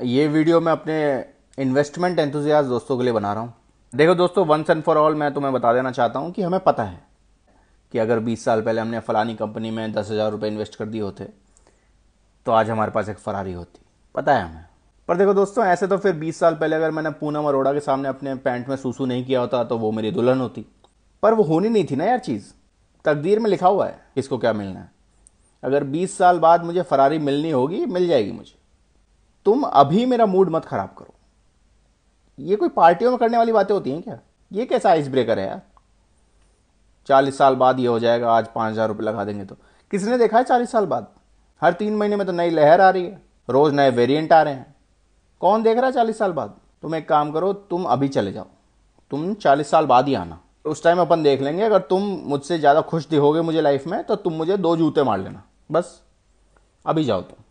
ये वीडियो मैं अपने इन्वेस्टमेंट एंथुजियाज दोस्तों के लिए बना रहा हूँ देखो दोस्तों वंस एंड फॉर ऑल मैं तुम्हें बता देना चाहता हूँ कि हमें पता है कि अगर 20 साल पहले हमने फलानी कंपनी में दस हज़ार रुपये इन्वेस्ट कर दिए होते तो आज हमारे पास एक फरारी होती पता है हमें पर देखो दोस्तों ऐसे तो फिर 20 साल पहले अगर मैंने पूनम अरोड़ा के सामने अपने पैंट में सूसू नहीं किया होता तो वो मेरी दुल्हन होती पर वो होनी नहीं थी ना यार चीज़ तकदीर में लिखा हुआ है किसको क्या मिलना है अगर 20 साल बाद मुझे फरारी मिलनी होगी मिल जाएगी मुझे तुम अभी मेरा मूड मत खराब करो ये कोई पार्टियों में करने वाली बातें होती हैं क्या ये कैसा आइस ब्रेकर है यार चालीस साल बाद ये हो जाएगा आज पाँच हज़ार रुपये लगा देंगे तो किसने देखा है चालीस साल बाद हर तीन महीने में तो नई लहर आ रही है रोज़ नए वेरिएंट आ रहे हैं कौन देख रहा है चालीस साल बाद तुम एक काम करो तुम अभी चले जाओ तुम चालीस साल बाद ही आना उस टाइम अपन देख लेंगे अगर तुम मुझसे ज़्यादा खुश दिखोगे मुझे लाइफ में तो तुम मुझे दो जूते मार लेना बस अभी जाओ तुम